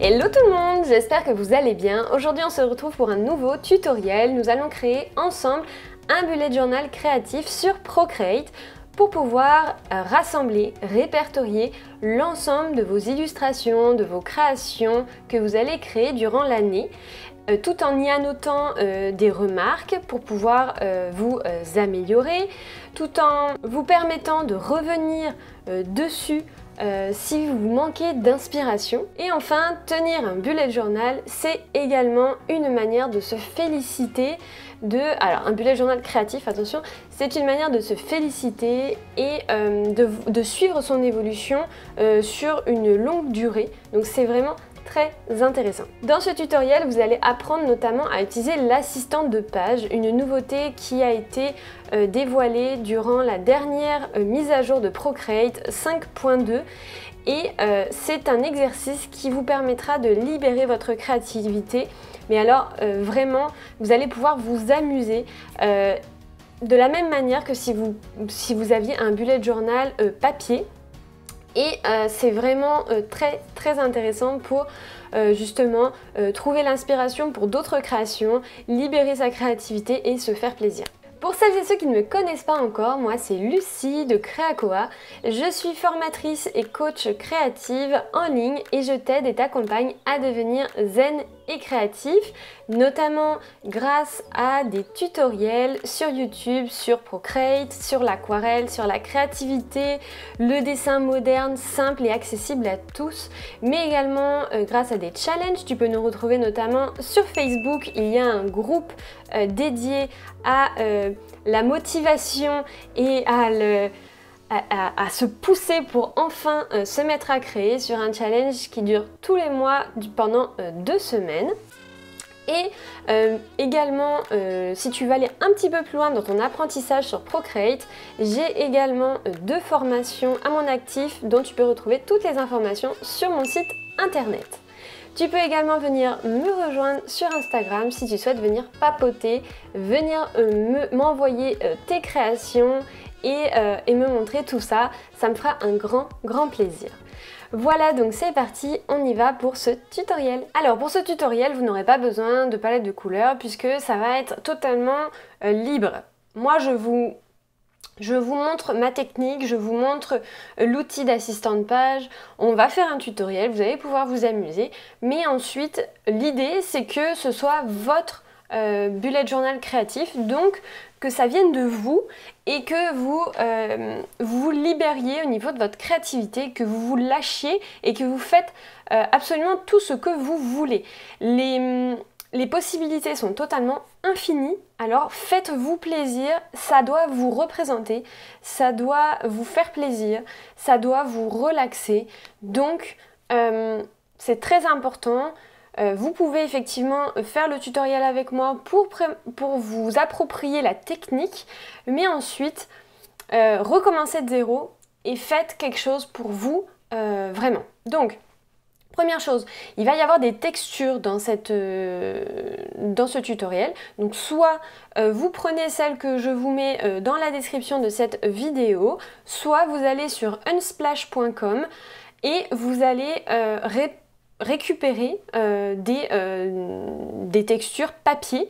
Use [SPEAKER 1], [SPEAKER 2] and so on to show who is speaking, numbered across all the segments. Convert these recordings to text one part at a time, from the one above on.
[SPEAKER 1] Hello tout le monde, j'espère que vous allez bien. Aujourd'hui on se retrouve pour un nouveau tutoriel. Nous allons créer ensemble un bullet journal créatif sur Procreate pour pouvoir euh, rassembler, répertorier l'ensemble de vos illustrations, de vos créations que vous allez créer durant l'année euh, tout en y annotant euh, des remarques pour pouvoir euh, vous améliorer, tout en vous permettant de revenir dessus si vous manquez d'inspiration. Et enfin, tenir un bullet journal, c'est également une manière de se féliciter de... Alors, un bullet journal créatif, attention, c'est une manière de se féliciter et de, suivre son évolution sur une longue durée. Donc, c'est vraiment très intéressant. Dans ce tutoriel, vous allez apprendre notamment à utiliser l'assistant de page, une nouveauté qui a été euh, dévoilée durant la dernière euh, mise à jour de Procreate 5.2 et euh, c'est un exercice qui vous permettra de libérer votre créativité. Mais alors vraiment, vous allez pouvoir vous amuser de la même manière que si vous, si vous aviez un bullet journal papier et euh, c'est vraiment euh, très très intéressant pour euh, justement trouver l'inspiration pour d'autres créations, libérer sa créativité et se faire plaisir. Pour celles et ceux qui ne me connaissent pas encore, moi c'est Lucie de Créacoa. Je suis formatrice et coach créative en ligne et je t'aide et t'accompagne à devenir zen créatif notamment grâce à des tutoriels sur YouTube, sur Procreate, sur l'aquarelle, sur la créativité, le dessin moderne, simple et accessible à tous, mais également euh, grâce à des challenges. Tu peux nous retrouver notamment sur Facebook, il y a un groupe euh, dédié à euh, la motivation et à le à, se pousser pour enfin euh, se mettre à créer sur un challenge qui dure tous les mois pendant euh, deux semaines. Et euh, également, si tu veux aller un petit peu plus loin dans ton apprentissage sur Procreate, j'ai également deux formations à mon actif dont tu peux retrouver toutes les informations sur mon site internet. Tu peux également venir me rejoindre sur Instagram si tu souhaites venir papoter, venir m'envoyer tes créations euh, et, me montrer tout ça. Ça me fera un grand, grand plaisir. Voilà donc c'est parti, on y va pour ce tutoriel. Alors pour ce tutoriel, vous n'aurez pas besoin de palette de couleurs puisque ça va être totalement euh, libre. Moi je vous je vous montre ma technique, je vous montre euh, l'outil d'assistant de page. On va faire un tutoriel, vous allez pouvoir vous amuser. Mais ensuite, l'idée, c'est que ce soit votre bullet journal créatif. Donc, que ça vienne de vous et que euh, vous, vous libériez au niveau de votre créativité, que vous vous lâchiez et que vous faites euh, absolument tout ce que vous voulez. Les, possibilités sont totalement infinies, alors faites-vous plaisir, ça doit vous représenter, ça doit vous faire plaisir, ça doit vous relaxer. Donc, euh, c'est très important euh, vous pouvez effectivement faire le tutoriel avec moi pour, pour vous approprier la technique, mais ensuite euh, recommencez de zéro et faites quelque chose pour vous euh, vraiment. Donc, Première chose, il va y avoir des textures dans, cette, dans ce tutoriel. Donc soit vous prenez celle que je vous mets dans la description de cette vidéo, soit vous allez sur unsplash.com et vous allez répondre récupérer euh, euh, des, textures papier.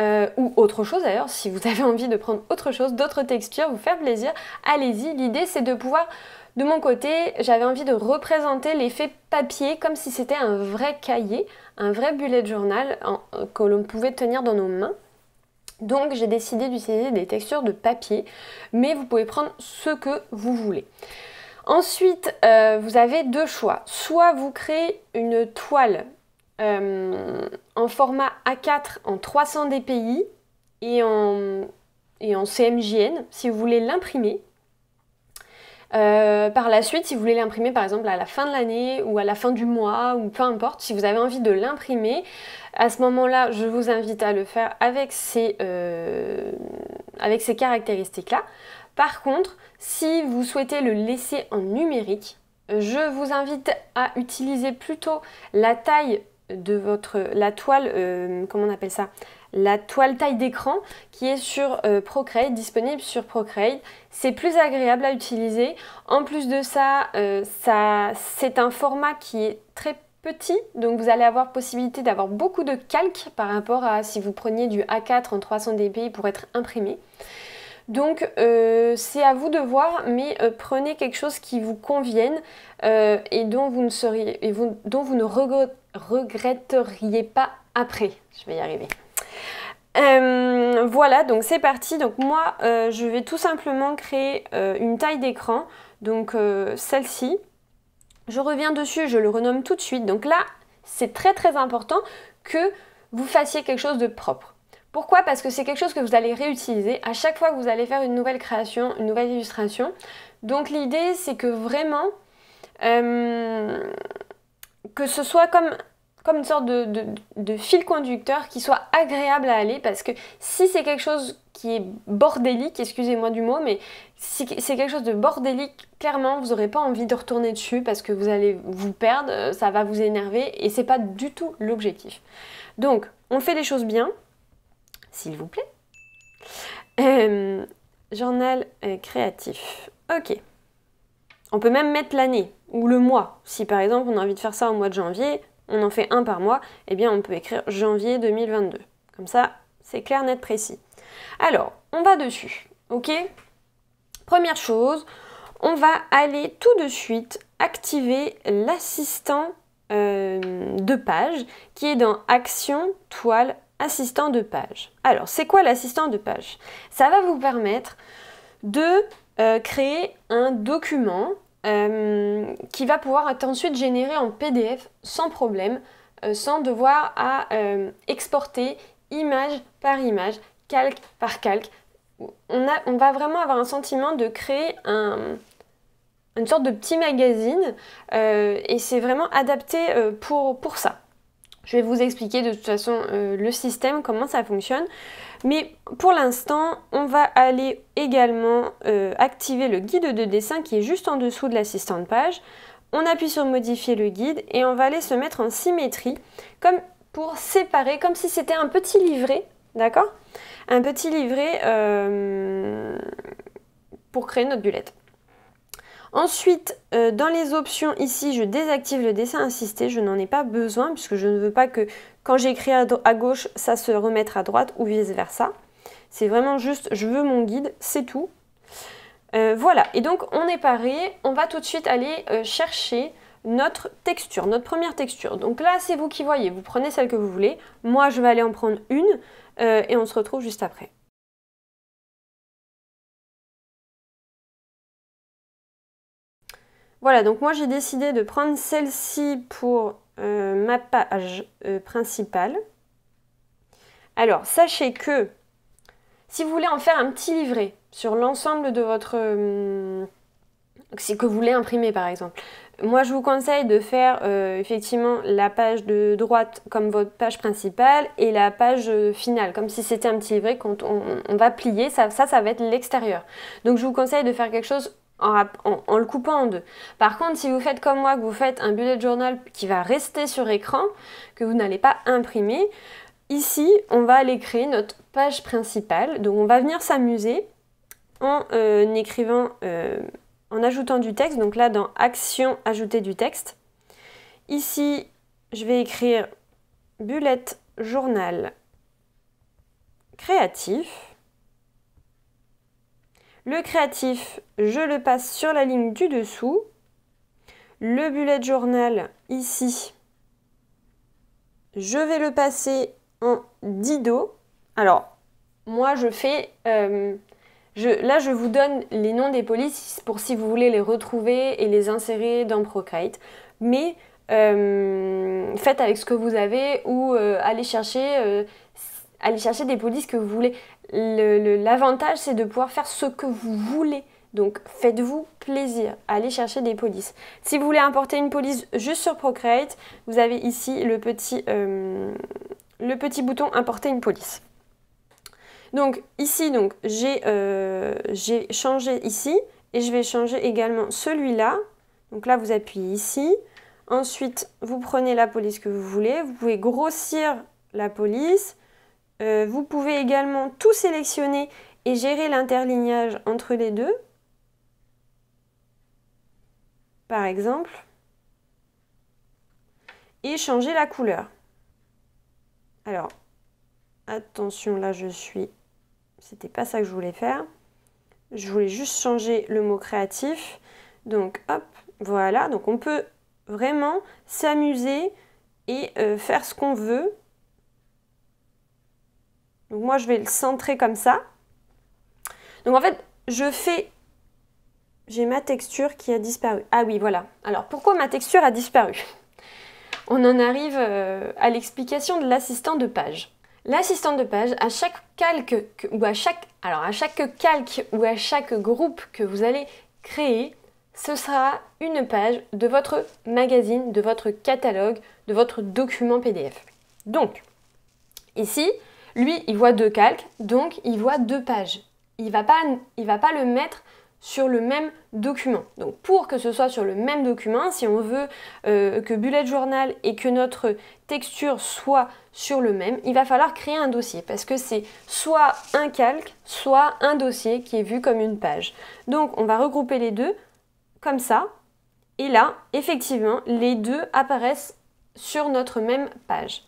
[SPEAKER 1] Euh, ou autre chose d'ailleurs, si vous avez envie de prendre autre chose, d'autres textures, vous faire plaisir, allez-y. L'idée c'est de pouvoir, de mon côté, j'avais envie de représenter l'effet papier comme si c'était un vrai cahier, un vrai bullet journal que l'on pouvait tenir dans nos mains. Donc j'ai décidé d'utiliser des textures de papier, mais vous pouvez prendre ce que vous voulez. Ensuite, euh, vous avez deux choix. Soit vous créez une toile euh, en format A4 en 300 dpi et en, CMJN si vous voulez l'imprimer. Euh, par la suite, si vous voulez l'imprimer par exemple à la fin de l'année ou à la fin du mois ou peu importe, si vous avez envie de l'imprimer, à ce moment-là, je vous invite à le faire avec ces caractéristiques-là. Par contre, si vous souhaitez le laisser en numérique, je vous invite à utiliser plutôt la taille de votre la toile euh, comment on appelle ça la toile taille d'écran qui est sur euh, Procreate disponible sur Procreate c'est plus agréable à utiliser en plus de ça, euh, ça c'est un format qui est très petit donc vous allez avoir possibilité d'avoir beaucoup de calques par rapport à si vous preniez du A4 en 300 dpi pour être imprimé donc euh, c'est à vous de voir, mais euh, prenez quelque chose qui vous convienne euh, et dont vous ne seriez et dont vous ne regretteriez pas après. Je vais y arriver. voilà, donc c'est parti. Donc moi, je vais tout simplement créer une taille d'écran, donc celle-ci. Je reviens dessus, je le renomme tout de suite. Donc là, c'est très très important que vous fassiez quelque chose de propre. Pourquoi Parce que c'est quelque chose que vous allez réutiliser à chaque fois que vous allez faire une nouvelle création, une nouvelle illustration. Donc l'idée, c'est que vraiment, euh, que ce soit comme, comme une sorte de, fil conducteur qui soit agréable à aller, parce que si c'est quelque chose qui est bordélique, excusez-moi du mot, mais si c'est quelque chose de bordélique, clairement, vous n'aurez pas envie de retourner dessus parce que vous allez vous perdre, euh, ça va vous énerver, et c'est pas du tout l'objectif. Donc, on fait les choses bien, s'il vous plaît. Euh, journal euh, créatif. Ok. On peut même mettre l'année ou le mois. Si par exemple on a envie de faire ça au mois de janvier, on en fait un par mois, eh bien on peut écrire janvier 2022. Comme ça, c'est clair, net, précis. Alors, on va dessus. Ok Première chose, on va aller tout de suite activer l'assistant euh, de page qui est dans Action, Toile, assistant de page. Alors, c'est quoi l'assistant de page Ça va vous permettre de euh, créer un document euh, qui va pouvoir être ensuite généré en PDF sans problème, euh, sans devoir à exporter image par image, calque par calque. On, a, on, va vraiment avoir un sentiment de créer une sorte de petit magazine et c'est vraiment adapté pour, pour ça. Je vais vous expliquer de toute façon euh, le système, comment ça fonctionne. Mais pour l'instant, on va aller également euh, activer le guide de dessin qui est juste en dessous de l'assistant de page. On appuie sur modifier le guide et on va aller se mettre en symétrie comme pour séparer, comme si c'était un petit livret, d'accord Un petit livret euh, pour créer notre bullet. Ensuite, euh, dans les options ici, je désactive le dessin assisté. Je n'en ai pas besoin puisque je ne veux pas que quand j'écris à, gauche, ça se remette à droite ou vice-versa. C'est vraiment juste, je veux mon guide, c'est tout. Euh, voilà, et donc on est paré, on va tout de suite aller euh, chercher notre texture, notre première texture. Donc là, c'est vous qui voyez, vous prenez celle que vous voulez. Moi, je vais aller en prendre une et on se retrouve juste après. Voilà, donc moi j'ai décidé de prendre celle-ci pour euh, ma page euh, principale. Alors, sachez que si vous voulez en faire un petit livret sur l'ensemble de votre... Hum, que vous voulez imprimer par exemple. Moi je vous conseille de faire euh, effectivement la page de droite comme votre page principale et la page finale comme si c'était un petit livret quand on, va plier, ça, ça, ça va être l'extérieur. Donc je vous conseille de faire quelque chose en, le coupant en deux. Par contre, si vous faites comme moi, que vous faites un bullet journal qui va rester sur écran, que vous n'allez pas imprimer, ici, on va aller créer notre page principale. Donc, on va venir s'amuser en euh, écrivant, euh, en ajoutant du texte. Donc là, dans Action, ajouter du texte. Ici, je vais écrire bullet journal créatif. Le créatif, je le passe sur la ligne du dessous. Le bullet journal, ici, je vais le passer en Dido. Alors, moi, je fais... Euh, je, là, je vous donne les noms des polices pour si vous voulez les retrouver et les insérer dans Procreate. Mais euh, faites avec ce que vous avez ou euh, allez chercher Allez chercher des polices que vous voulez. L'avantage, c'est de pouvoir faire ce que vous voulez. Donc faites-vous plaisir, allez chercher des polices. Si vous voulez importer une police juste sur Procreate, vous avez ici le petit, euh, bouton importer une police. Donc ici, donc, euh, j'ai changé ici et je vais changer également celui-là. Donc là, vous appuyez ici. Ensuite, vous prenez la police que vous voulez. Vous pouvez grossir la police. Euh, vous pouvez également tout sélectionner et gérer l'interlignage entre les deux. Par exemple. Et changer la couleur. Alors, attention, là je suis... C'était pas ça que je voulais faire. Je voulais juste changer le mot créatif. Donc, hop, voilà. Donc, on peut vraiment s'amuser et euh, faire ce qu'on veut donc moi, je vais le centrer comme ça. Donc en fait, je fais... J'ai ma texture qui a disparu. Ah oui, voilà. Alors pourquoi ma texture a disparu On en arrive euh, à l'explication de l'assistant de page. L'assistant de page, à chaque calque ou à chaque, alors à chaque calque ou à chaque groupe que vous allez créer, ce sera une page de votre magazine, de votre catalogue, de votre document PDF. Donc, ici, lui, il voit deux calques, donc il voit deux pages. Il va pas, va pas le mettre sur le même document. Donc pour que ce soit sur le même document, si on veut euh, que bullet journal et que notre texture soit sur le même, il va falloir créer un dossier parce que c'est soit un calque, soit un dossier qui est vu comme une page. Donc on va regrouper les deux comme ça. Et là, effectivement, les deux apparaissent sur notre même page.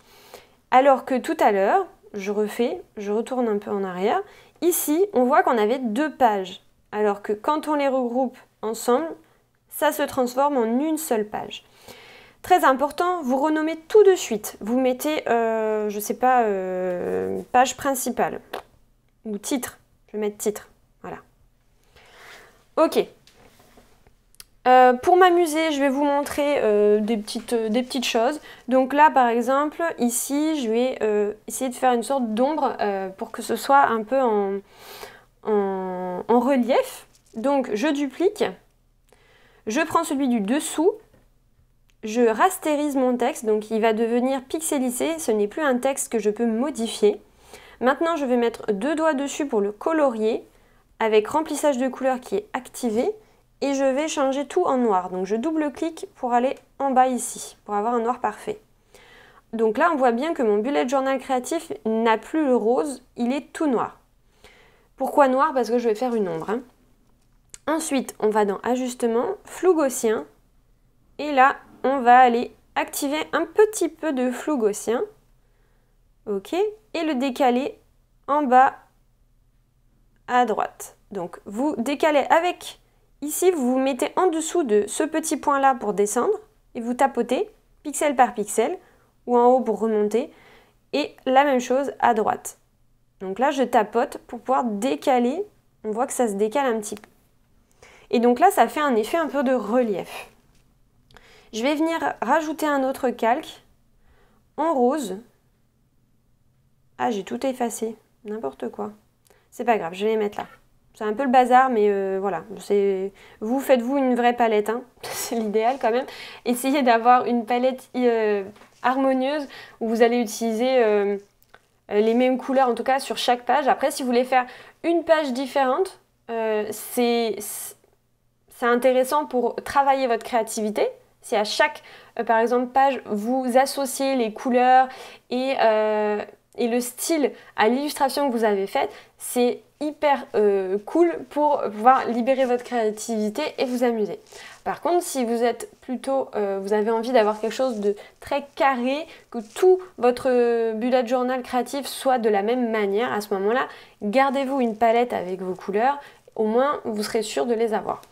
[SPEAKER 1] Alors que tout à l'heure, je refais, je retourne un peu en arrière. Ici, on voit qu'on avait deux pages, alors que quand on les regroupe ensemble, ça se transforme en une seule page. Très important, vous renommez tout de suite. Vous mettez, euh, je ne sais pas, euh, page principale ou titre. Je vais mettre titre. Voilà. Ok, euh, pour m'amuser, je vais vous montrer euh, euh, des, petites, choses. Donc là, par exemple, ici, je vais essayer de faire une sorte d'ombre pour que ce soit un peu en, en, relief. Donc, je duplique, je prends celui du dessous, je rastérise mon texte, donc il va devenir pixelisé, ce n'est plus un texte que je peux modifier. Maintenant, je vais mettre deux doigts dessus pour le colorier, avec remplissage de couleurs qui est activé et je vais changer tout en noir. Donc je double-clique pour aller en bas ici, pour avoir un noir parfait. Donc là, on voit bien que mon bullet journal créatif n'a plus le rose, il est tout noir. Pourquoi noir Parce que je vais faire une ombre. Hein. Ensuite, on va dans Ajustement, flou gaussien. Et là, on va aller activer un petit peu de flou gaussien. OK Et le décaler en bas à droite. Donc, vous décalez avec Ici, vous vous mettez en dessous de ce petit point-là pour descendre et vous tapotez pixel par pixel ou en haut pour remonter et la même chose à droite. Donc là, je tapote pour pouvoir décaler. On voit que ça se décale un petit peu. Et donc là, ça fait un effet un peu de relief. Je vais venir rajouter un autre calque en rose. Ah, j'ai tout effacé. N'importe quoi. C'est pas grave, je vais les mettre là. C'est un peu le bazar, mais euh, voilà. Vous faites-vous une vraie palette, hein c'est l'idéal quand même. Essayez d'avoir une palette euh, harmonieuse où vous allez utiliser euh, les mêmes couleurs, en tout cas sur chaque page. Après, si vous voulez faire une page différente, c'est intéressant pour travailler votre créativité. Si à chaque, par exemple, page, vous associez les couleurs et et le style à l'illustration que vous avez faite, c'est hyper euh, cool pour pouvoir libérer votre créativité et vous amuser. Par contre, si vous êtes plutôt, euh, vous avez envie d'avoir quelque chose de très carré, que tout votre bullet journal créatif soit de la même manière, à ce moment-là, gardez-vous une palette avec vos couleurs, au moins vous serez sûr de les avoir.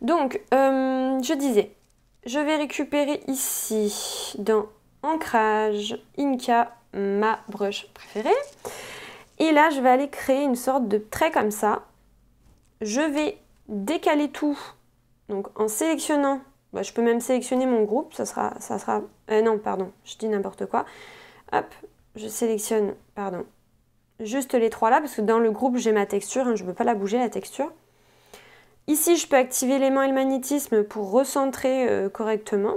[SPEAKER 1] Donc, euh, je disais, je vais récupérer ici dans ancrage, Inca, ma brush préférée. Et là, je vais aller créer une sorte de trait comme ça. Je vais décaler tout. Donc en sélectionnant, bah, je peux même sélectionner mon groupe, ça sera... Ça sera euh, non, pardon, je dis n'importe quoi. Hop, je sélectionne, pardon, juste les trois là, parce que dans le groupe, j'ai ma texture, hein, je ne peux pas la bouger, la texture. Ici, je peux activer l'aimant et le magnétisme pour recentrer euh, correctement.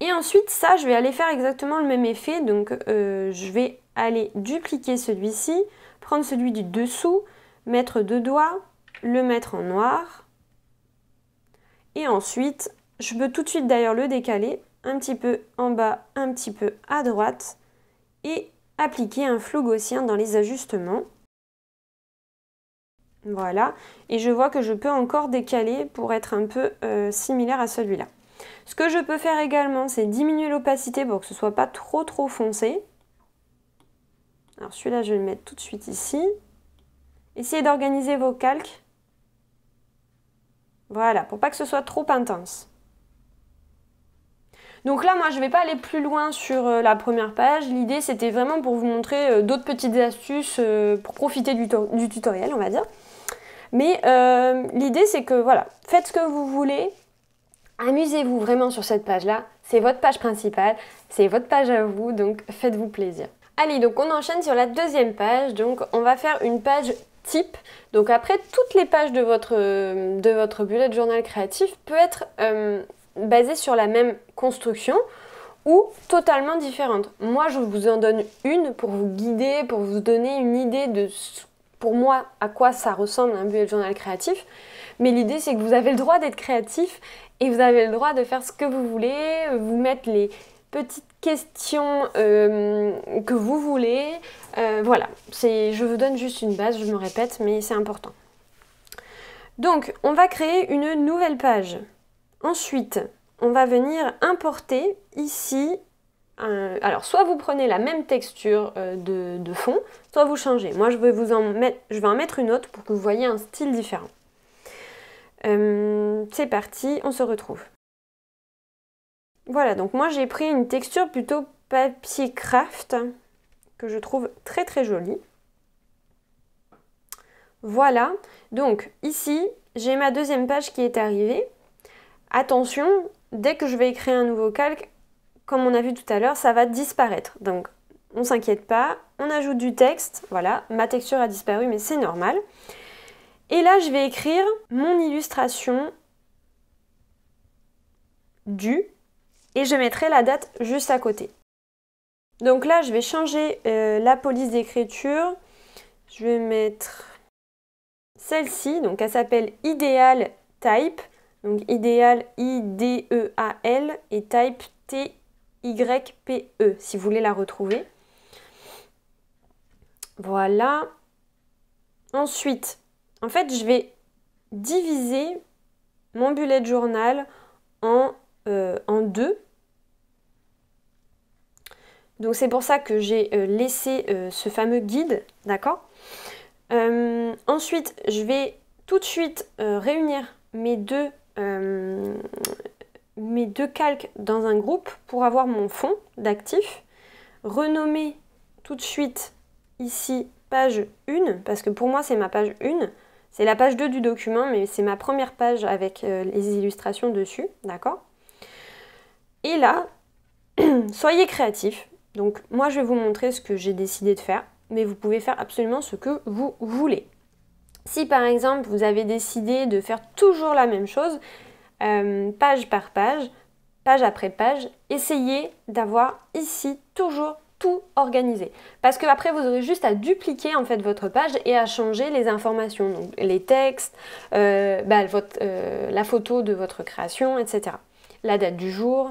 [SPEAKER 1] Et ensuite, ça, je vais aller faire exactement le même effet. Donc, euh, je vais aller dupliquer celui-ci, prendre celui du dessous, mettre deux doigts, le mettre en noir. Et ensuite, je peux tout de suite d'ailleurs le décaler un petit peu en bas, un petit peu à droite et appliquer un flou gaussien dans les ajustements. Voilà, et je vois que je peux encore décaler pour être un peu euh, similaire à celui-là. Ce que je peux faire également, c'est diminuer l'opacité pour que ce soit pas trop trop foncé. Alors celui-là, je vais le mettre tout de suite ici. Essayez d'organiser vos calques. Voilà, pour pas que ce soit trop intense. Donc là, moi, je ne vais pas aller plus loin sur euh, la première page. L'idée, c'était vraiment pour vous montrer euh, d'autres petites astuces euh, pour profiter du, tutoriel, on va dire. Mais l'idée, c'est que, voilà, faites ce que vous voulez. Amusez-vous vraiment sur cette page-là. C'est votre page principale, c'est votre page à vous, donc faites-vous plaisir. Allez, donc on enchaîne sur la deuxième page. Donc on va faire une page type. Donc après, toutes les pages de votre, de votre bullet journal créatif peut être euh, basées sur la même construction ou totalement différente. Moi, je vous en donne une pour vous guider, pour vous donner une idée de, pour moi, à quoi ça ressemble un bullet journal créatif. Mais l'idée, c'est que vous avez le droit d'être créatif et vous avez le droit de faire ce que vous voulez, vous mettre les, Petite question euh, que vous voulez. Euh, voilà. voilà, je vous donne juste une base, je me répète, mais c'est important. Donc, on va créer une nouvelle page. Ensuite, on va venir importer ici euh, alors, soit vous prenez la même texture de, fond, soit vous changez. Moi, je vais, vous en mettre, je vais en mettre une autre pour que vous voyez un style différent. c'est parti, on se retrouve. Voilà, donc moi j'ai pris une texture plutôt papier craft que je trouve très très jolie. Voilà, donc ici j'ai ma deuxième page qui est arrivée. Attention, dès que je vais écrire un nouveau calque, comme on a vu tout à l'heure, ça va disparaître. Donc on s'inquiète pas, on ajoute du texte, voilà, ma texture a disparu mais c'est normal. Et là je vais écrire mon illustration du et je mettrai la date juste à côté. Donc là, je vais changer euh, la police d'écriture. Je vais mettre celle-ci, donc elle s'appelle Ideal Type. Donc idéal I-D-E-A-L e et type T-Y-P-E si vous voulez la retrouver. Voilà. Ensuite, en fait, je vais diviser mon bullet journal en euh, deux. Donc c'est pour ça que j'ai euh, laissé euh, ce fameux guide, d'accord euh, Ensuite, je vais tout de suite réunir mes deux, mes deux calques dans un groupe pour avoir mon fond d'actifs. Renommer tout de suite ici page 1, parce que pour moi c'est ma page 1. C'est la page 2 du document, mais c'est ma première page avec les illustrations dessus, d'accord Et là, soyez créatifs, donc moi je vais vous montrer ce que j'ai décidé de faire, mais vous pouvez faire absolument ce que vous voulez. Si par exemple vous avez décidé de faire toujours la même chose, euh, page par page, page après page, essayez d'avoir ici toujours tout organisé. Parce que après vous aurez juste à dupliquer en fait votre page et à changer les informations, donc les textes, euh, bah, euh, la photo de votre création, etc. La date du jour.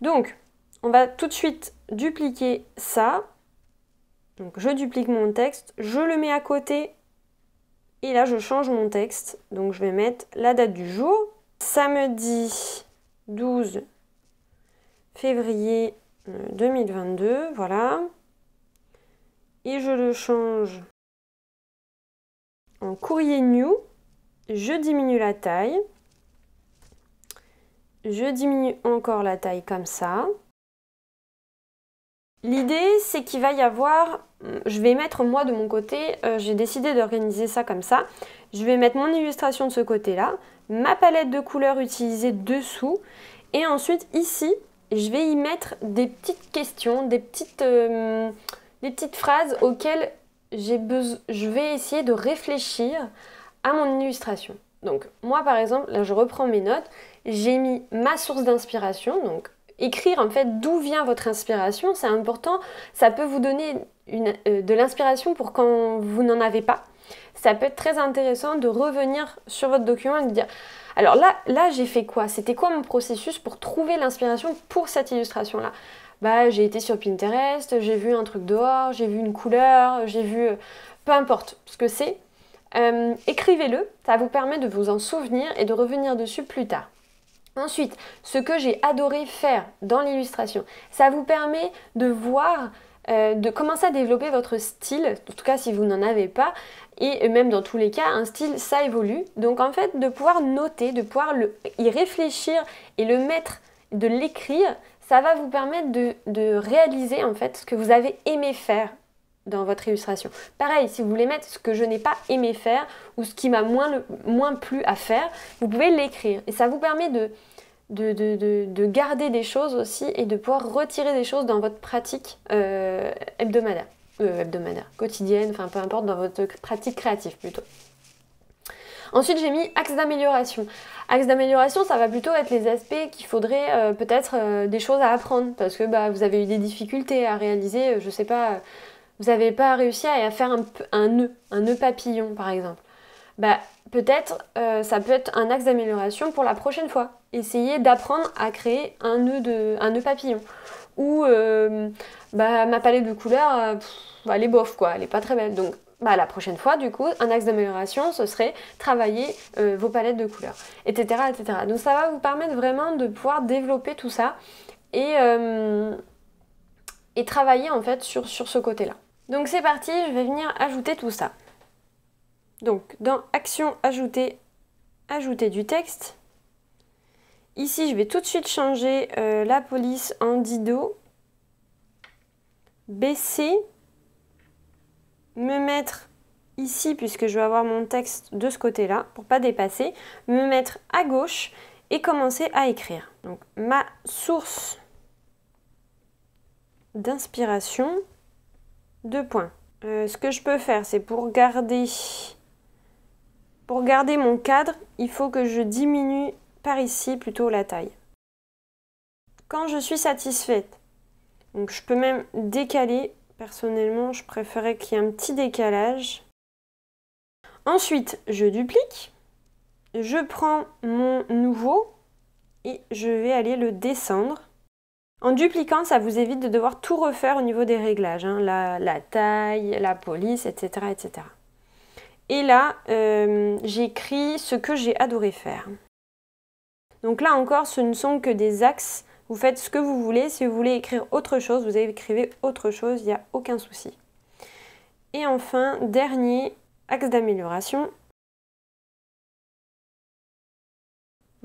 [SPEAKER 1] Donc on va tout de suite dupliquer ça. Donc je duplique mon texte, je le mets à côté et là je change mon texte. Donc je vais mettre la date du jour. Samedi 12 février 2022, euh, voilà. Et je le change en courrier new. Je diminue la taille. Je diminue encore la taille comme ça. L'idée, c'est qu'il va y avoir, euh, je vais mettre moi de mon côté, euh, j'ai décidé d'organiser ça comme ça, je vais mettre mon illustration de ce côté-là, ma palette de couleurs utilisée dessous, et ensuite ici, je vais y mettre des petites questions, des petites, euh, des petites phrases auxquelles je vais essayer de réfléchir à mon illustration. Donc moi par exemple, là je reprends mes notes, j'ai mis ma source d'inspiration, donc écrire en fait d'où vient votre inspiration, c'est important. Ça peut vous donner euh, de l'inspiration pour quand vous n'en avez pas. Ça peut être très intéressant de revenir sur votre document et de dire alors là, là j'ai fait quoi C'était quoi mon processus pour trouver l'inspiration pour cette illustration-là Bah j'ai été sur Pinterest, j'ai vu un truc dehors, j'ai vu une couleur, j'ai vu... Euh, peu importe ce que c'est, euh, écrivez-le, ça vous permet de vous en souvenir et de revenir dessus plus tard. Ensuite, ce que j'ai adoré faire dans l'illustration, ça vous permet de voir, euh, de commencer à développer votre style, en tout cas si vous n'en avez pas, et même dans tous les cas, un style, ça évolue. Donc en fait, de pouvoir noter, de pouvoir y réfléchir et le mettre, de l'écrire, ça va vous permettre de réaliser en fait ce que vous avez aimé faire dans votre illustration. Pareil, si vous voulez mettre ce que je n'ai pas aimé faire ou ce qui m'a moins, moins plu à faire, vous pouvez l'écrire. Et ça vous permet de, de, garder des choses aussi et de pouvoir retirer des choses dans votre pratique euh, hebdomadaire. Euh, hebdomadaire, quotidienne, enfin peu importe, dans votre pratique créative plutôt. Ensuite, j'ai mis axe d'amélioration. Axe d'amélioration, ça va plutôt être les aspects qu'il faudrait euh, peut-être des choses à apprendre parce que bah, vous avez eu des difficultés à réaliser, je je sais pas, vous n'avez pas réussi à, faire un, nœud, un nœud papillon par exemple, bah, peut-être euh, ça peut être un axe d'amélioration pour la prochaine fois. Essayez d'apprendre à créer un nœud, de, un nœud papillon. Ou euh, bah, ma palette de couleurs, euh, elle est bof quoi, elle n'est pas très belle. Donc bah, la prochaine fois, du coup, un axe d'amélioration, ce serait travailler vos palettes de couleurs, etc., etc. Donc ça va vous permettre vraiment de pouvoir développer tout ça et, et travailler en fait sur, sur ce côté-là. Donc c'est parti, je vais venir ajouter tout ça. Donc dans Action, Ajouter, Ajouter du texte. Ici, je vais tout de suite changer euh, la police en Dido. Baisser. Me mettre ici, puisque je vais avoir mon texte de ce côté-là, pour pas dépasser. Me mettre à gauche et commencer à écrire. Donc ma source d'inspiration. Deux points. Euh, ce que je peux faire, c'est pour garder... Pour garder mon cadre, il faut que je diminue par ici plutôt la taille. Quand je suis satisfaite, donc je peux même décaler. Personnellement, je préférais qu'il y ait un petit décalage. Ensuite, je duplique. Je prends mon nouveau et je vais aller le descendre. En dupliquant, ça vous évite de devoir tout refaire au niveau des réglages, hein. la, taille, la police, etc. etc. Et là, euh, j'écris ce que j'ai adoré faire. Donc là encore, ce ne sont que des axes. Vous faites ce que vous voulez. Si vous voulez écrire autre chose, vous écrivez autre chose, il n'y a aucun souci. Et enfin, dernier axe d'amélioration,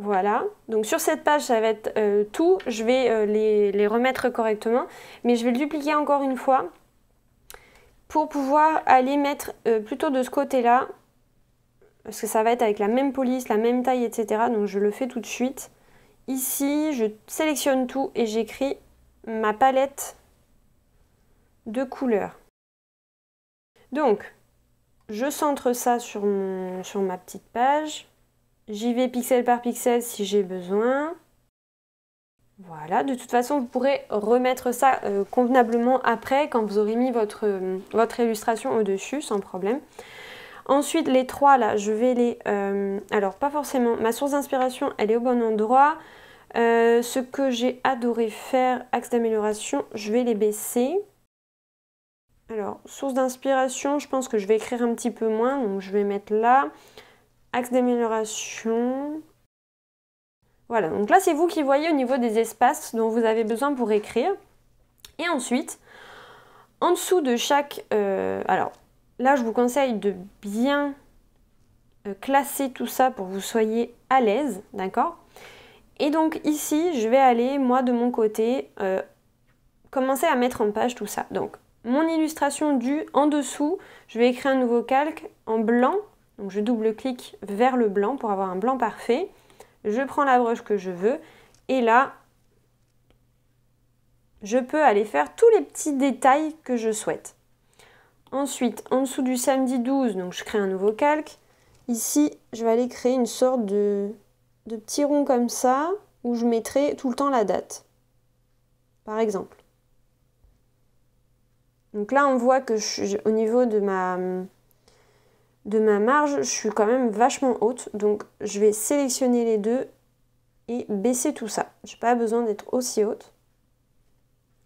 [SPEAKER 1] Voilà, donc sur cette page ça va être euh, tout, je vais euh, les, remettre correctement, mais je vais le dupliquer encore une fois pour pouvoir aller mettre euh, plutôt de ce côté-là, parce que ça va être avec la même police, la même taille, etc. Donc je le fais tout de suite. Ici, je sélectionne tout et j'écris ma palette de couleurs. Donc, je centre ça sur ma petite page. J'y vais pixel par pixel si j'ai besoin. Voilà, de toute façon, vous pourrez remettre ça euh, convenablement après quand vous aurez mis votre, euh, votre illustration au-dessus, sans problème. Ensuite, les trois, là, je vais les... Euh, alors, pas forcément, ma source d'inspiration, elle est au bon endroit. ce que j'ai adoré faire, axe d'amélioration, je vais les baisser. Alors, source d'inspiration, je pense que je vais écrire un petit peu moins, donc je vais mettre là. Axe d'amélioration. Voilà, donc là c'est vous qui voyez au niveau des espaces dont vous avez besoin pour écrire. Et ensuite, en dessous de chaque... Euh, alors là je vous conseille de bien euh, classer tout ça pour que vous soyez à l'aise, d'accord Et donc ici, je vais aller, moi, de mon côté, euh, commencer à mettre en page tout ça. Donc, mon illustration du en dessous, je vais écrire un nouveau calque en blanc donc je double-clique vers le blanc pour avoir un blanc parfait. Je prends la broche que je veux et là, je peux aller faire tous les petits détails que je souhaite. Ensuite, en dessous du samedi 12, donc je crée un nouveau calque. Ici, je vais aller créer une sorte de, de petit rond comme ça où je mettrai tout le temps la date. Par exemple. Donc là, on voit que je, au niveau de ma, de ma marge, je suis quand même vachement haute. Donc je vais sélectionner les deux et baisser tout ça. Je n'ai pas besoin d'être aussi haute.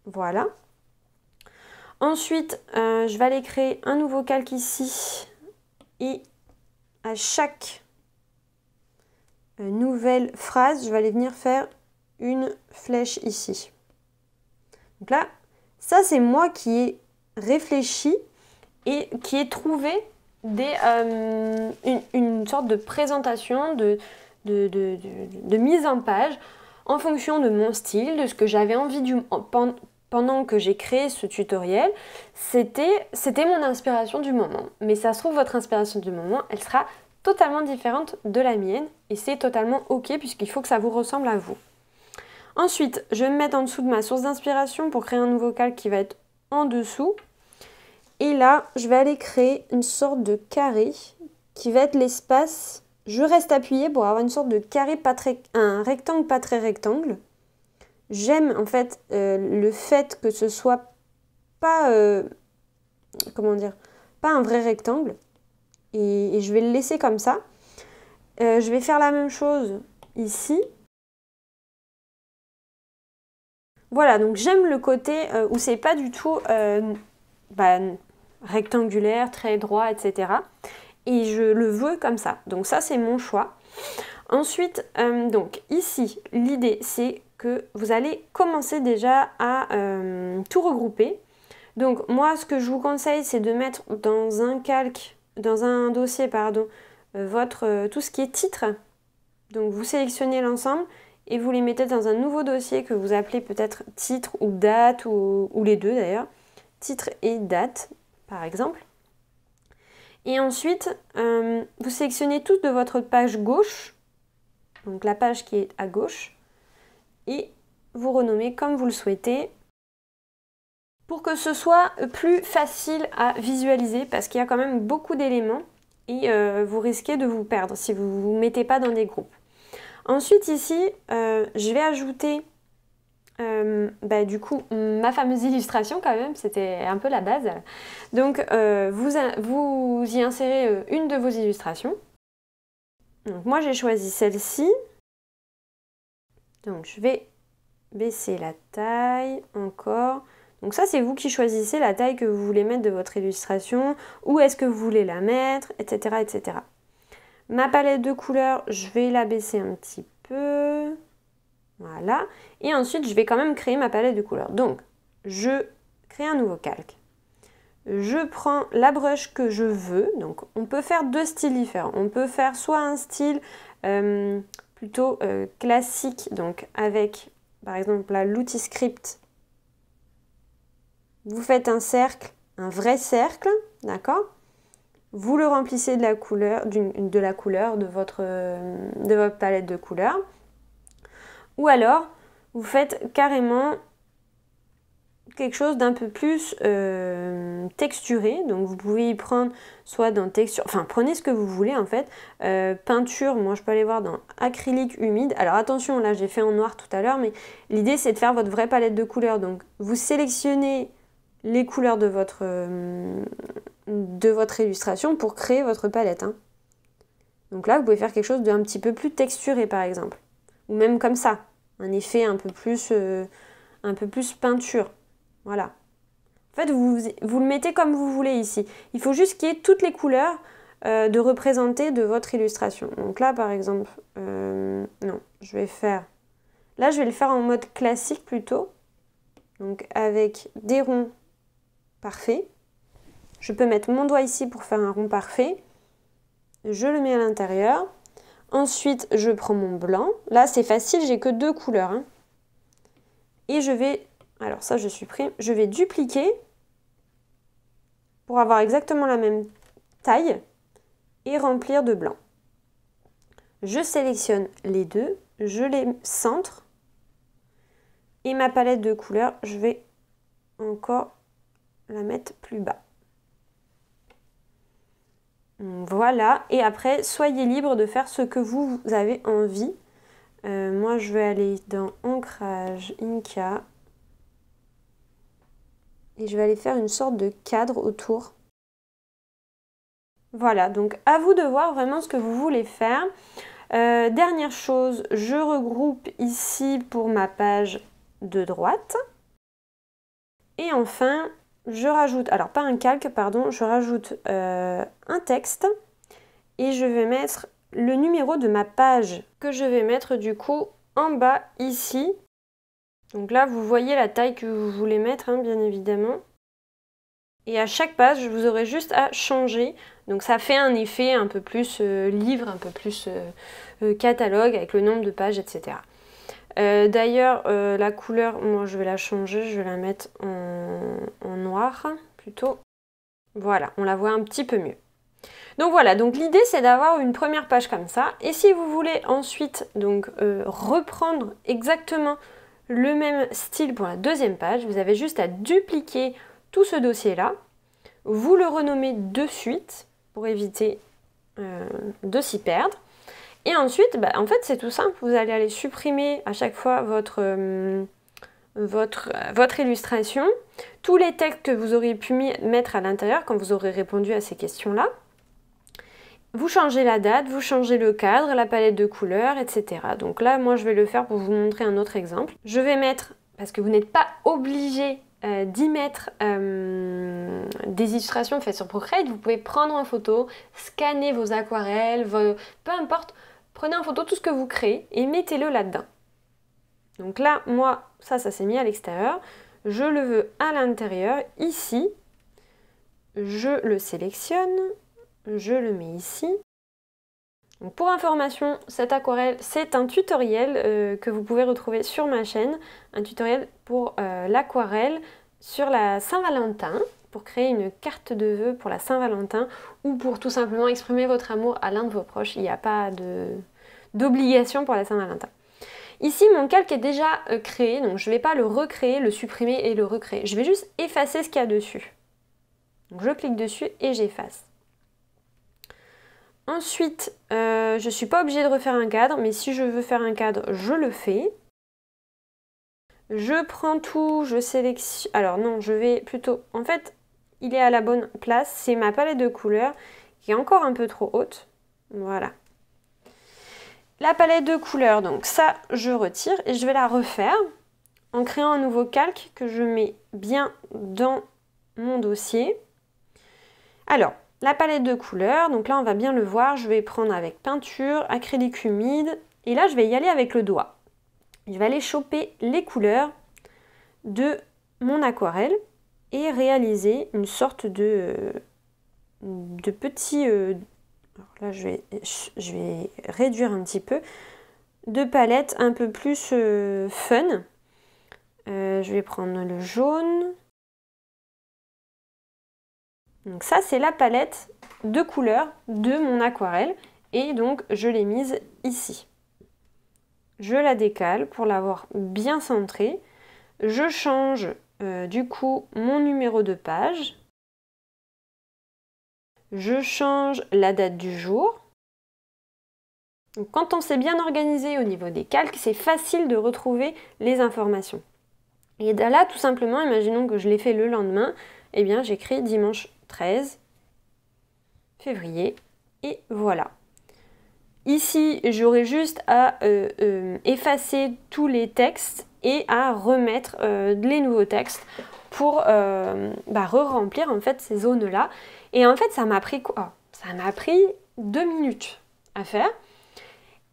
[SPEAKER 1] Voilà. Ensuite, euh, je vais aller créer un nouveau calque ici. Et à chaque euh, nouvelle phrase, je vais aller venir faire une flèche ici. Donc là, ça c'est moi qui ai réfléchi et qui ai trouvé euh, une, sorte de présentation, de, de, mise en page en fonction de mon style, de ce que j'avais envie du, pendant que j'ai créé ce tutoriel. C'était mon inspiration du moment. Mais ça se trouve, votre inspiration du moment, elle sera totalement différente de la mienne et c'est totalement ok puisqu'il faut que ça vous ressemble à vous. Ensuite, je vais me mettre en dessous de ma source d'inspiration pour créer un nouveau calque qui va être en dessous et là, je vais aller créer une sorte de carré qui va être l'espace. Je reste appuyé pour avoir une sorte de carré, pas très, un rectangle pas très rectangle. J'aime en fait euh, le fait que ce soit pas, euh, comment dire, pas un vrai rectangle. Et, je vais le laisser comme ça. Euh, je vais faire la même chose ici. Voilà, donc j'aime le côté où c'est pas du tout bah, rectangulaire, très droit, etc. Et je le veux comme ça. Donc ça, c'est mon choix. Ensuite, euh, donc ici, l'idée, c'est que vous allez commencer déjà à euh, tout regrouper. Donc moi, ce que je vous conseille, c'est de mettre dans un calque, dans un dossier, pardon, euh, votre, tout ce qui est titre. Donc vous sélectionnez l'ensemble et vous les mettez dans un nouveau dossier que vous appelez peut-être titre ou date, ou, ou les deux d'ailleurs, titre et date par exemple. Et ensuite, euh, vous sélectionnez tous de votre page gauche, donc la page qui est à gauche, et vous renommez comme vous le souhaitez pour que ce soit plus facile à visualiser parce qu'il y a quand même beaucoup d'éléments et euh, vous risquez de vous perdre si vous ne vous mettez pas dans des groupes. Ensuite ici, euh, je vais ajouter euh, bah, du coup, ma fameuse illustration quand même, c'était un peu la base. Donc, euh, vous, vous y insérez euh, une de vos illustrations. Donc, moi, j'ai choisi celle-ci. Donc, je vais baisser la taille encore. Donc ça, c'est vous qui choisissez la taille que vous voulez mettre de votre illustration, où est-ce que vous voulez la mettre, etc., etc. Ma palette de couleurs, je vais la baisser un petit peu. Voilà. Et ensuite, je vais quand même créer ma palette de couleurs. Donc, je crée un nouveau calque. Je prends la brush que je veux. Donc, on peut faire deux styles différents. On peut faire soit un style euh, plutôt euh, classique, donc avec, par exemple, l'outil script. Vous faites un cercle, un vrai cercle, d'accord Vous le remplissez de la couleur, de, la couleur de votre euh, palette de couleurs. Ou alors, vous faites carrément quelque chose d'un peu plus euh, texturé. Donc vous pouvez y prendre soit dans texture, enfin prenez ce que vous voulez en fait. Euh, peinture, moi je peux aller voir dans acrylique humide. Alors attention, là j'ai fait en noir tout à l'heure, mais l'idée c'est de faire votre vraie palette de couleurs. Donc vous sélectionnez les couleurs de votre, euh, de votre illustration pour créer votre palette. Hein. Donc là vous pouvez faire quelque chose d'un petit peu plus texturé par exemple ou même comme ça, un effet un peu plus, euh, un peu plus peinture. Voilà. En fait, vous, vous, le mettez comme vous voulez ici. Il faut juste qu'il y ait toutes les couleurs euh, de représenter de votre illustration. Donc là, par exemple, euh, non, je vais faire... Là, je vais le faire en mode classique plutôt. Donc avec des ronds parfaits. Je peux mettre mon doigt ici pour faire un rond parfait. Je le mets à l'intérieur. Ensuite, je prends mon blanc. Là, c'est facile, j'ai que deux couleurs. Hein. Et je vais... Alors ça, je supprime. Je vais dupliquer pour avoir exactement la même taille et remplir de blanc. Je sélectionne les deux, je les centre et ma palette de couleurs, je vais encore la mettre plus bas. Voilà, et après, soyez libre de faire ce que vous, avez envie. Euh, moi, je vais aller dans Ancrage, Inca. Et je vais aller faire une sorte de cadre autour. Voilà, donc à vous de voir vraiment ce que vous voulez faire. Euh, dernière chose, je regroupe ici pour ma page de droite. Et enfin, je rajoute, alors pas un calque, pardon, je rajoute euh, un texte et je vais mettre le numéro de ma page que je vais mettre du coup en bas ici. Donc là, vous voyez la taille que vous voulez mettre, hein, bien évidemment. Et à chaque page, je vous aurez juste à changer. Donc ça fait un effet un peu plus euh, livre, un peu plus euh, catalogue avec le nombre de pages, etc. Euh, d'ailleurs, euh, la couleur, moi je vais la changer, je vais la mettre en, noir plutôt. Voilà, on la voit un petit peu mieux. Donc voilà, donc l'idée c'est d'avoir une première page comme ça. Et si vous voulez ensuite donc euh, reprendre exactement le même style pour la deuxième page, vous avez juste à dupliquer tout ce dossier là. Vous le renommez de suite pour éviter de s'y perdre. Et ensuite, bah, en fait, c'est tout simple. Vous allez aller supprimer à chaque fois votre, euh, votre, euh, votre illustration, tous les textes que vous auriez pu mettre à l'intérieur quand vous aurez répondu à ces questions-là. Vous changez la date, vous changez le cadre, la palette de couleurs, etc. Donc là, moi, je vais le faire pour vous montrer un autre exemple. Je vais mettre, parce que vous n'êtes pas obligé euh, d'y mettre des illustrations faites sur Procreate, vous pouvez prendre en photo, scanner vos aquarelles, peu importe, Prenez en photo tout ce que vous créez et mettez-le là-dedans. Donc là, moi, ça, ça s'est mis à l'extérieur. Je le veux à l'intérieur, ici. Je le sélectionne. Je le mets ici. pour information, cette aquarelle, c'est un tutoriel euh, que vous pouvez retrouver sur ma chaîne. Un tutoriel pour euh, l'aquarelle sur la Saint-Valentin pour créer une carte de vœux pour la Saint-Valentin ou pour tout simplement exprimer votre amour à l'un de vos proches. Il n'y a pas d'obligation pour la Saint-Valentin. Ici, mon calque est déjà euh, créé, donc je ne vais pas le recréer, le supprimer et le recréer. Je vais juste effacer ce qu'il y a dessus. je clique dessus et j'efface. Ensuite, euh, je ne suis pas obligée de refaire un cadre, mais si je veux faire un cadre, je le fais. Je prends tout, je sélectionne... Alors non, je vais plutôt... En fait, il est à la bonne place. C'est ma palette de couleurs qui est encore un peu trop haute. Voilà. La palette de couleurs, donc ça, je retire et je vais la refaire en créant un nouveau calque que je mets bien dans mon dossier. Alors, la palette de couleurs, donc là on va bien le voir, je vais prendre avec peinture, acrylique humide, et là je vais y aller avec le doigt. Je vais aller choper les couleurs de mon aquarelle et réaliser une sorte de, euh, de petit... Euh, je vais, je vais réduire un petit peu. De palette un peu plus euh, fun. je vais prendre le jaune. Donc ça, c'est la palette de couleurs de mon aquarelle. Et donc, je l'ai mise ici. Je la décale pour l'avoir bien centrée. Je change euh, du coup mon numéro de page. Je change la date du jour. quand on s'est bien organisé au niveau des calques, c'est facile de retrouver les informations. Et là, tout simplement, imaginons que je l'ai fait le lendemain, eh bien j'écris dimanche 13 février et voilà. Ici, j'aurais juste à euh, euh, effacer tous les textes et à remettre euh, les nouveaux textes pour euh, bah, re-remplir en fait ces zones-là. Et en fait, ça m'a pris quoi Ça m'a pris deux minutes à faire.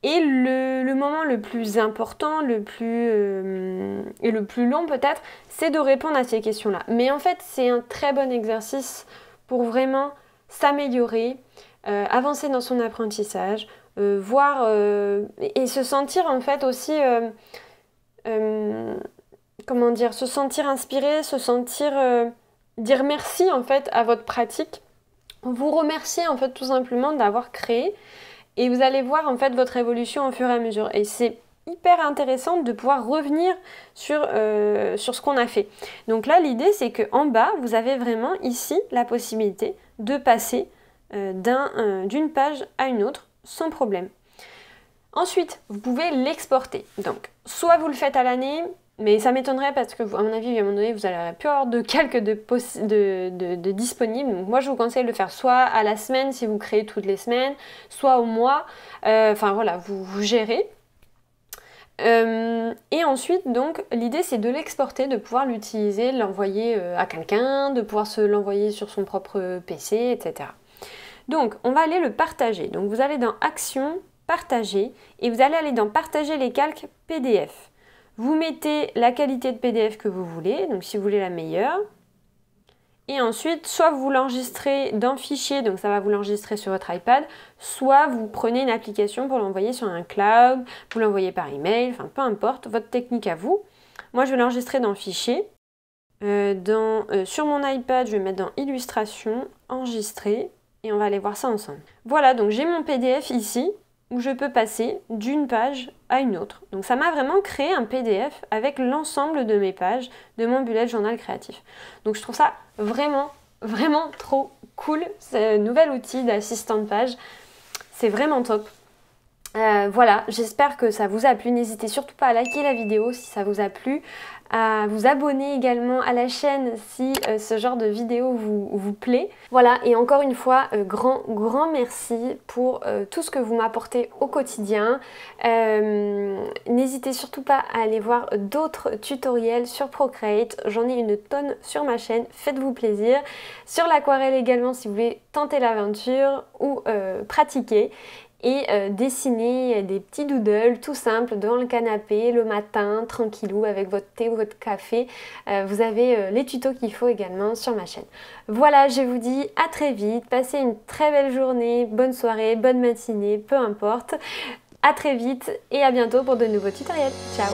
[SPEAKER 1] Et le, moment le plus important, le plus, euh, et le plus long peut-être, c'est de répondre à ces questions-là. Mais en fait, c'est un très bon exercice pour vraiment s'améliorer, avancer dans son apprentissage, voir et, se sentir en fait aussi euh, comment dire, se sentir inspiré, se sentir euh, dire merci en fait à votre pratique, vous remercier en fait tout simplement d'avoir créé et vous allez voir en fait votre évolution au fur et à mesure. Et c'est hyper intéressant de pouvoir revenir sur, euh, sur ce qu'on a fait. Donc là l'idée c'est que en bas vous avez vraiment ici la possibilité de passer d'une page à une autre sans problème. Ensuite, vous pouvez l'exporter. Donc, soit vous le faites à l'année, mais ça m'étonnerait parce que, à mon avis, à un moment donné, vous n'allez plus avoir de calques de, de, disponibles. Donc, moi, je vous conseille de le faire soit à la semaine, si vous créez toutes les semaines, soit au mois. Euh, enfin, voilà, vous, gérez. Euh, et ensuite, donc, l'idée c'est de l'exporter, de pouvoir l'utiliser, l'envoyer euh, à quelqu'un, de pouvoir se l'envoyer sur son propre PC, etc. Donc, on va aller le partager. Donc, vous allez dans Action, Partager et vous allez aller dans Partager les calques PDF. Vous mettez la qualité de PDF que vous voulez, donc si vous voulez la meilleure. Et ensuite, soit vous l'enregistrez dans fichier, donc ça va vous l'enregistrer sur votre iPad, soit vous prenez une application pour l'envoyer sur un cloud, vous l'envoyez par email, enfin peu importe, votre technique à vous. Moi, je vais l'enregistrer dans fichier. Euh, dans, euh, sur mon iPad, je vais mettre dans illustration, enregistrer, et on va aller voir ça ensemble. Voilà, donc j'ai mon PDF ici où je peux passer d'une page à une autre. Donc ça m'a vraiment créé un PDF avec l'ensemble de mes pages de mon bullet journal créatif. Donc je trouve ça vraiment, vraiment trop cool, ce nouvel outil d'assistant de page. C'est vraiment top. Euh, voilà, j'espère que ça vous a plu. N'hésitez surtout pas à liker la vidéo si ça vous a plu, à vous abonner également à la chaîne si euh, ce genre de vidéo vous, vous, plaît. Voilà, et encore une fois, euh, grand, grand merci pour euh, tout ce que vous m'apportez au quotidien. N'hésitez surtout pas à aller voir d'autres tutoriels sur Procreate. J'en ai une tonne sur ma chaîne, faites-vous plaisir. Sur l'aquarelle également si vous voulez tenter l'aventure ou pratiquer et euh, dessiner des petits doodles tout simples devant le canapé le matin, tranquillou, avec votre thé ou votre café. Euh, vous avez euh, les tutos qu'il faut également sur ma chaîne. Voilà, je vous dis à très vite, passez une très belle journée, bonne soirée, bonne matinée, peu importe. À très vite et à bientôt pour de nouveaux tutoriels. Ciao